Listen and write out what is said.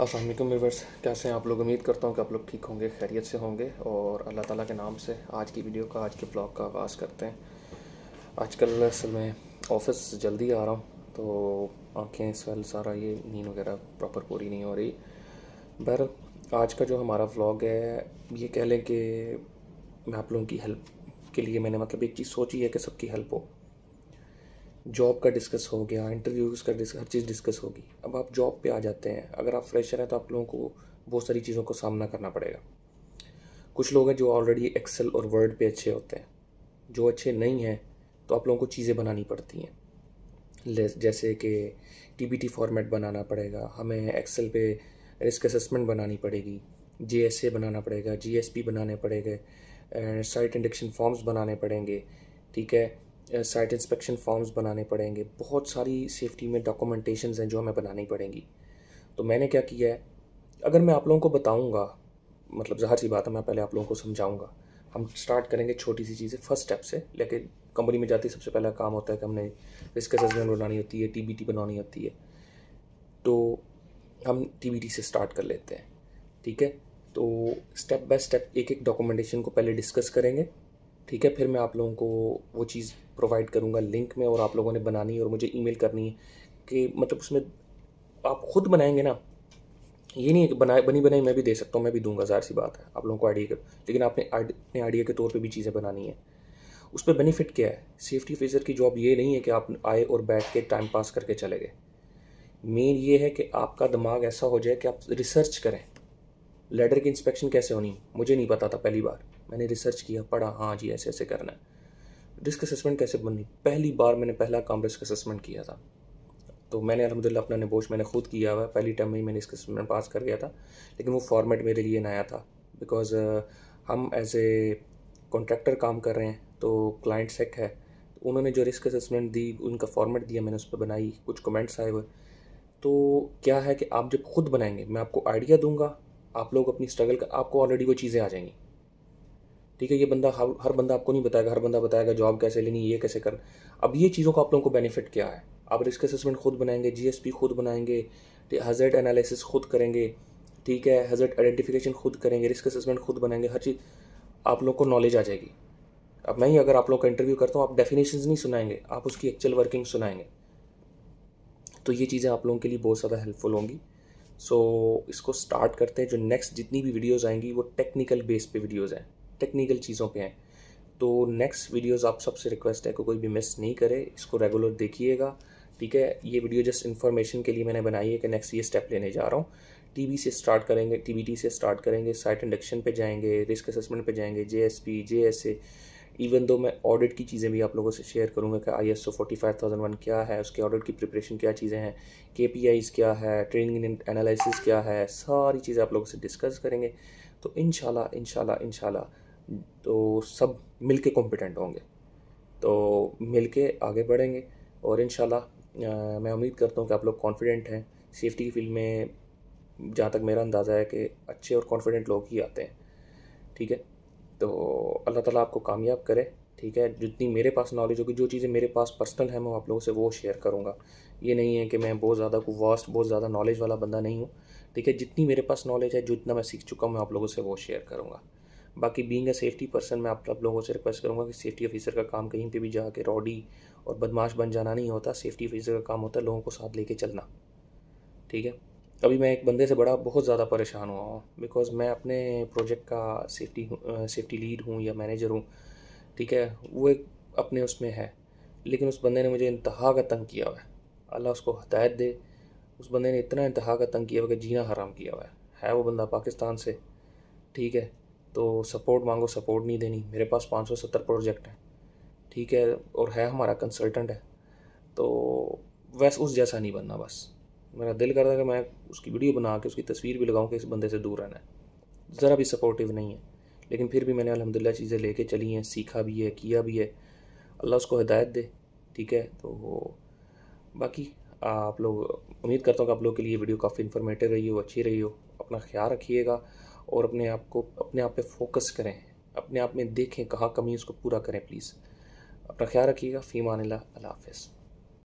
Aslam reverse कैसे हैं आप लोग उम्मीद करता हूँ कि आप लोग ठीक होंगे खैरियत से होंगे और अल्लाह ताला के नाम से आज की वीडियो का आज के ब्लॉग का आगाज़ करते हैं आजकल असल में ऑफिस जल्दी आ रहा हूँ तो आँखें सल सारा ये नींद वगैरह प्रॉपर पूरी नहीं हो रही पर आज का जो हमारा व्लॉग है ये कह लें कि मैं आप लोगों की हेल्प के लिए मैंने मतलब एक चीज़ सोची है कि सबकी हेल्प हो जॉब का डिस्कस हो गया इंटरव्यूज़ का हर चीज़ डिस्कस होगी अब आप जॉब पे आ जाते हैं अगर आप फ्रेशर हैं तो आप लोगों को बहुत सारी चीज़ों का सामना करना पड़ेगा कुछ लोग हैं जो ऑलरेडी एक्सेल और वर्ड पे अच्छे होते हैं जो अच्छे नहीं हैं तो आप लोगों को चीज़ें बनानी पड़ती हैं जैसे कि टी फॉर्मेट बनाना पड़ेगा हमें एक्सेल पे रिस्क असेसमेंट बनानी पड़ेगी जे एस ए बनाना पड़ेगा जी एस पी बनाने पड़ेंगे साइट इंडक्शन फॉर्म्स बनाने पड़ेंगे ठीक है साइट इंस्पेक्शन फॉर्म्स बनाने पड़ेंगे बहुत सारी सेफ्टी में डॉक्यूमेंटेशन हैं जो हमें बनानी पड़ेंगी तो मैंने क्या किया है अगर मैं आप लोगों को बताऊँगा मतलब जहर सी बात है मैं पहले आप लोगों को समझाऊँगा हम स्टार्ट करेंगे छोटी सी चीज़ें फर्स्ट स्टेप से लेकिन कंपनी में जाती सबसे पहला काम होता है कि हमने रिस्क असेसमेंट बनानी होती है टी बनानी होती है तो हम टी से स्टार्ट कर लेते हैं ठीक है तो स्टेप बाय स्टेप एक एक डॉक्यूमेंटेशन को पहले डिस्कस करेंगे ठीक है फिर मैं आप लोगों को वो चीज़ प्रोवाइड करूँगा लिंक में और आप लोगों ने बनानी है और मुझे ई करनी है कि मतलब उसमें आप खुद बनाएंगे ना ये नहीं है कि बनाए बनी बनाई मैं भी दे सकता हूँ मैं भी दूंगा ज़ाहिर सी बात है आप लोगों को आइडिया के लेकिन आपने अपने आइडिया के तौर पे भी चीज़ें बनानी है उस पर बेनिफिट क्या है सेफ्टी ऑफिसर की जॉब ये नहीं है कि आप आए और बैठ के टाइम पास करके चले गए मेन ये है कि आपका दिमाग ऐसा हो जाए कि आप रिसर्च करें लेडर की इंस्पेक्शन कैसे होनी मुझे नहीं पता था पहली बार मैंने रिसर्च किया पढ़ा हाँ जी ऐसे ऐसे करना है रिस्क असेसमेंट कैसे बननी पहली बार मैंने पहला काम रिस्क असेसमेंट किया था तो मैंने अलहमदिल्ला अपना निबोश मैंने खुद किया हुआ पहली टर्म में ही मैंने रिस्क असेसमेंट पास कर गया था लेकिन वो फॉर्मेट मेरे लिए नया था बिकॉज हम एज ए कॉन्ट्रैक्टर काम कर रहे हैं तो क्लाइंट सेक है तो उन्होंने जो रिस्क असेसमेंट दी उनका फॉर्मेट दिया मैंने उस पर बनाई कुछ कमेंट्स आए हुए तो क्या है कि आप जब खुद बनाएंगे मैं आपको आइडिया दूंगा आप लोग अपनी स्ट्रगल का आपको ऑलरेडी वो चीज़ें आ जाएंगी ठीक है ये बंदा हर, हर बंदा आपको नहीं बताएगा हर बंदा बताएगा जॉब कैसे लेनी ये कैसे कर अब ये चीज़ों का आप लोगों को बेनिफिट क्या है आप रिस्क असेसमेंट खुद बनाएंगे जीएसपी खुद बनाएंगे हजर्ट एनालिसिस खुद करेंगे ठीक है हजर्ट आइडेंटिफिकेशन खुद करेंगे रिस्क असेसमेंट खुद बनाएंगे हर चीज़ आप लोग को नॉलेज आ जाएगी अब मैं ही अगर आप लोग का इंटरव्यू करता हूँ आप डेफिनेशन नहीं सुनाएंगे आप उसकी एक्चुअल वर्किंग सुनाएंगे तो ये चीज़ें आप लोगों के लिए बहुत ज़्यादा हेल्पफुल होंगी सो so, इसको स्टार्ट करते हैं जो नेक्स्ट जितनी भी वीडियोज़ आएंगी वो टेक्निकल बेस पे वीडियोज़ हैं टेक्निकल चीज़ों पे हैं तो नेक्स्ट वीडियोस आप सबसे रिक्वेस्ट है को कोई भी मिस नहीं करे इसको रेगुलर देखिएगा ठीक है ये वीडियो जस्ट इन्फॉर्मेशन के लिए मैंने बनाई है कि नेक्स्ट ये स्टेप लेने जा रहा हूँ टी से स्टार्ट करेंगे टी से स्टार्ट करेंगे साइट इंडक्शन पर जाएंगे रिस्क असेसमेंट पर जाएंगे जे एस इवन दो मैं ऑडिट की चीज़ें भी आप लोगों से शेयर करूँगा कि I S O five thousand one क्या है उसके ऑडिट की प्रिपरेशन क्या चीज़ें हैं के पी आईज़ क्या है ट्रेनिंग एनालिसिस क्या है सारी चीज़ें आप लोगों से डिस्कस करेंगे तो इन शाला इन शाला इन शाला तो सब मिल के कॉम्पिटेंट होंगे तो मिल के आगे बढ़ेंगे और इन मैं उम्मीद करता हूँ कि आप लोग कॉन्फिडेंट हैं सेफ्टी की फील्ड में जहाँ तक मेरा अंदाज़ा है कि अच्छे और कॉन्फिडेंट लोग ही आते हैं ठीक है तो अल्लाह ताला आपको कामयाब करे ठीक है जितनी मेरे पास नॉलेज होगी जो चीज़ें मेरे पास पर्सनल हैं मैं आप लोगों से वो शेयर करूँगा ये नहीं है कि मैं बहुत ज़्यादा को वास्ट बहुत ज़्यादा नॉलेज वाला बंदा नहीं हूँ ठीक है जितनी मेरे पास नॉलेज है जितना मैं सीख चुका हूँ मैं आप लोगों से वो शेयर करूँगा बाकी बींग अ सेफ्टी पर्सन मैं आप सब लोगों से रिक्वेस्ट करूँगा कि सेफ्टी ऑफिसर का काम कहीं पे भी जाके रॉडी और बदमाश बन जाना नहीं होता सेफ्टी ऑफिसर का काम होता है लोगों को साथ लेके चलना ठीक है अभी मैं एक बंदे से बड़ा बहुत ज़्यादा परेशान हुआ हूँ बिकॉज मैं अपने प्रोजेक्ट का सेफ्टी सेफ्टी लीड हूँ या मैनेजर हूँ ठीक है वो एक अपने उसमें है लेकिन उस बंदे ने मुझे इंतहा का तंग किया हुआ है अल्लाह उसको हदायत दे उस बंदे ने इतना इंतहा का तंग किया हुआ कि जीना हराम किया हुआ है है वो बंदा पाकिस्तान से ठीक है तो सपोर्ट मांगो सपोर्ट नहीं देनी मेरे पास पाँच सौ सत्तर प्रोजेक्ट हैं ठीक है और है हमारा कंसल्टेंट है तो वैस उस जैसा नहीं बनना बस मेरा दिल करता है कि मैं उसकी वीडियो बना के उसकी तस्वीर भी लगाऊँ कि इस बंदे से दूर रहना है ज़रा भी सपोर्टिव नहीं है लेकिन फिर भी मैंने अलहमदिल्ला चीज़ें लेके चली हैं सीखा भी है किया भी है अल्लाह उसको हिदायत दे ठीक है तो बाकी आप लोग उम्मीद करता हूँ कि आप लोग के लिए वीडियो काफ़ी इन्फॉर्मेटिव रही हो अच्छी रही हो अपना ख्याल रखिएगा और अपने आप को अपने आप पे फोकस करें अपने आप में देखें कहाँ कमी उसको पूरा करें प्लीज़ अपना ख्याल रखिएगा फ़ीमान अल्लाह हाफिज़